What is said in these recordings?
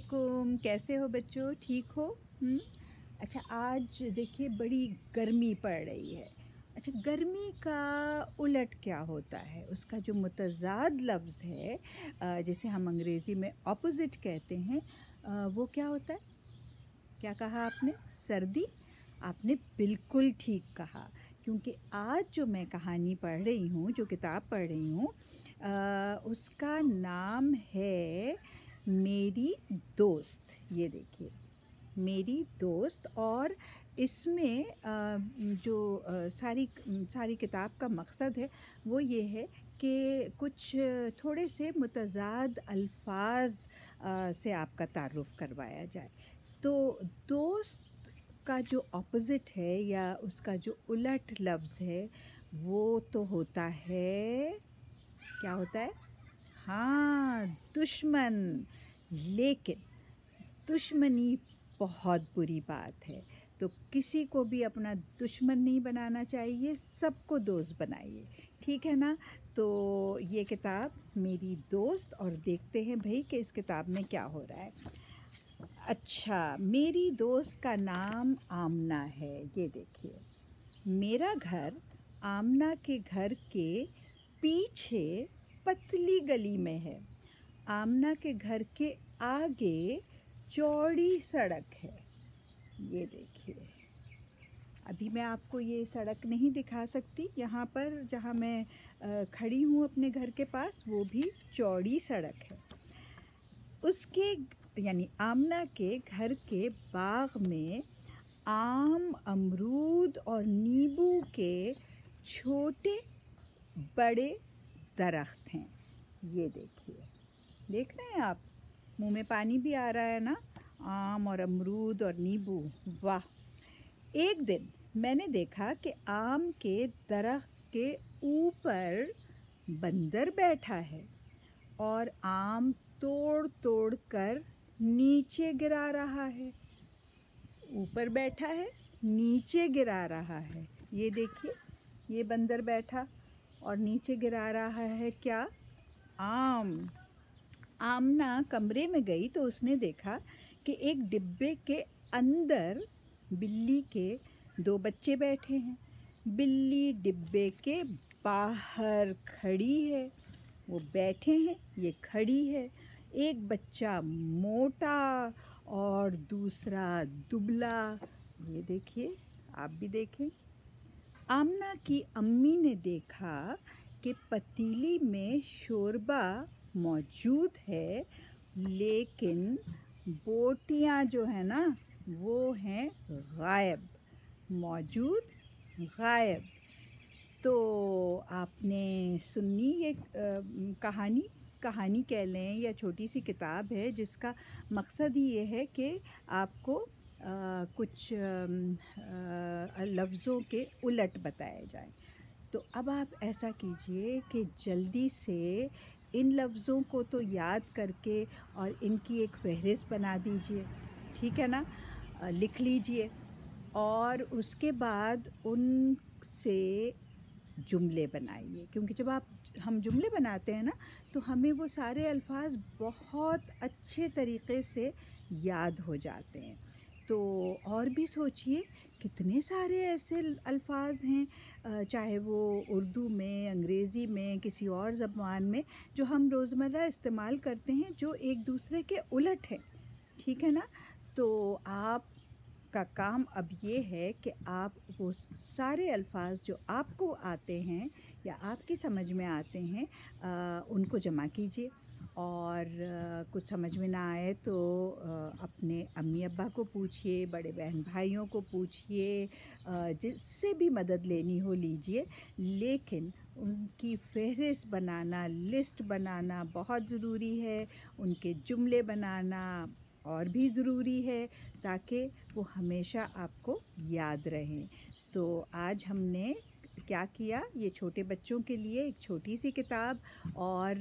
वालेकुम कैसे हो बच्चों ठीक हो हुँ? हम्म? अच्छा आज देखिए बड़ी गर्मी पड़ रही है अच्छा गर्मी का उलट क्या होता है उसका जो मुतजाद लफ्ज़ है जैसे हम अंग्रेज़ी में ऑपोज़िट कहते हैं वो क्या होता है क्या कहा आपने सर्दी आपने बिल्कुल ठीक कहा क्योंकि आज जो मैं कहानी पढ़ रही हूँ जो किताब पढ़ रही हूँ उसका नाम है मेरी दोस्त ये देखिए मेरी दोस्त और इसमें जो सारी सारी किताब का मकसद है वो ये है कि कुछ थोड़े से मुतजाद अल्फाज से आपका तारुफ करवाया जाए तो दोस्त का जो ऑपोज़िट है या उसका जो उलट लफ्ज़ है वो तो होता है क्या होता है हाँ दुश्मन लेकिन दुश्मनी बहुत बुरी बात है तो किसी को भी अपना दुश्मन नहीं बनाना चाहिए सबको दोस्त बनाइए ठीक है ना तो ये किताब मेरी दोस्त और देखते हैं भाई कि इस किताब में क्या हो रहा है अच्छा मेरी दोस्त का नाम आमना है ये देखिए मेरा घर आमना के घर के पीछे पतली गली में है आमना के घर के आगे चौड़ी सड़क है ये देखिए अभी मैं आपको ये सड़क नहीं दिखा सकती यहाँ पर जहाँ मैं खड़ी हूँ अपने घर के पास वो भी चौड़ी सड़क है उसके यानी आमना के घर के बाग में आम अमरूद और नींबू के छोटे बड़े दरख्त हैं ये देखिए देख रहे हैं आप मुंह में पानी भी आ रहा है ना आम और अमरूद और नींबू वाह एक दिन मैंने देखा कि आम के दरख्त के ऊपर बंदर बैठा है और आम तोड़ तोड़ कर नीचे गिरा रहा है ऊपर बैठा है नीचे गिरा रहा है ये देखिए ये बंदर बैठा और नीचे गिरा रहा है क्या आम आमना कमरे में गई तो उसने देखा कि एक डिब्बे के अंदर बिल्ली के दो बच्चे बैठे हैं बिल्ली डिब्बे के बाहर खड़ी है वो बैठे हैं ये खड़ी है एक बच्चा मोटा और दूसरा दुबला ये देखिए आप भी देखें आमना की अम्मी ने देखा कि पतीली में शोरबा मौजूद है लेकिन बोटियाँ जो है ना वो हैं गायब मौजूद गायब तो आपने सुनी ये कहानी कहानी कह लें या छोटी सी किताब है जिसका मकसद ही ये है कि आपको कुछ लफ्ज़ों के उलट बताए जाएं तो अब आप ऐसा कीजिए कि जल्दी से इन लफ्ज़ों को तो याद करके और इनकी एक फहरिस्त बना दीजिए ठीक है ना लिख लीजिए और उसके बाद उन से जुमले बनाइए क्योंकि जब आप हम जुमले बनाते हैं ना तो हमें वो सारे अल्फाज बहुत अच्छे तरीके से याद हो जाते हैं तो और भी सोचिए कितने सारे ऐसे अल्फाज हैं चाहे वो उर्दू में अंग्रेज़ी में किसी और ज़बान में जो हम रोज़मर्रा इस्तेमाल करते हैं जो एक दूसरे के उलट हैं ठीक है ना तो आप का काम अब ये है कि आप वो सारे अल्फाज जो आपको आते हैं या आपकी समझ में आते हैं आ, उनको जमा कीजिए और कुछ समझ में ना आए तो अपने अम्मी अब्बा को पूछिए बड़े बहन भाइयों को पूछिए जिससे भी मदद लेनी हो लीजिए लेकिन उनकी फहरिस्त बनाना लिस्ट बनाना बहुत ज़रूरी है उनके जुमले बनाना और भी ज़रूरी है ताकि वो हमेशा आपको याद रहें तो आज हमने क्या किया ये छोटे बच्चों के लिए एक छोटी सी किताब और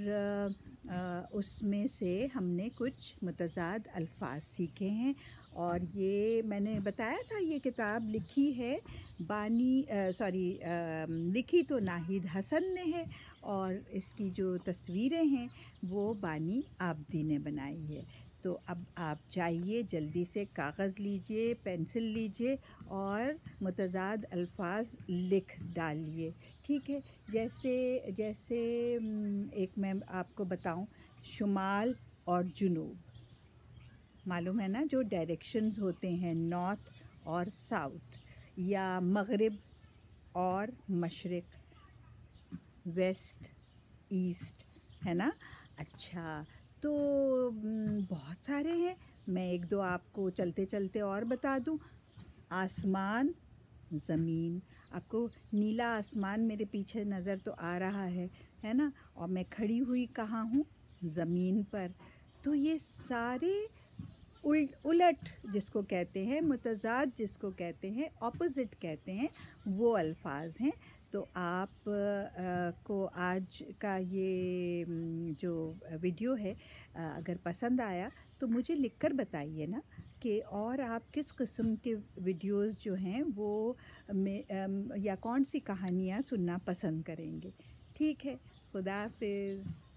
उसमें से हमने कुछ मतजाद अल्फाज सीखे हैं और ये मैंने बताया था ये किताब लिखी है बानी सॉरी लिखी तो नाहिद हसन ने है और इसकी जो तस्वीरें हैं वो बानी आबदी ने बनाई है तो अब आप जाइए जल्दी से कागज़ लीजिए पेंसिल लीजिए और मतजाद अल्फाज लिख डालिए ठीक है जैसे जैसे एक मैं आपको बताऊं शुमाल और जुनूब मालूम है ना जो डायरेक्शंस होते हैं नॉर्थ और साउथ या मगरब और मशरक़ वेस्ट ईस्ट है ना अच्छा तो बहुत सारे हैं मैं एक दो आपको चलते चलते और बता दूं आसमान ज़मीन आपको नीला आसमान मेरे पीछे नज़र तो आ रहा है है ना और मैं खड़ी हुई कहाँ हूँ ज़मीन पर तो ये सारे उल उलट जिसको कहते हैं मुतजाद जिसको कहते हैं ऑपोज़िट कहते हैं वो अल्फाज हैं तो आप आ, को आज का ये जो वीडियो है आ, अगर पसंद आया तो मुझे लिखकर बताइए ना कि और आप किस किस्म के वीडियोस जो हैं वो में या कौन सी कहानियाँ सुनना पसंद करेंगे ठीक है खुदा हाफिज़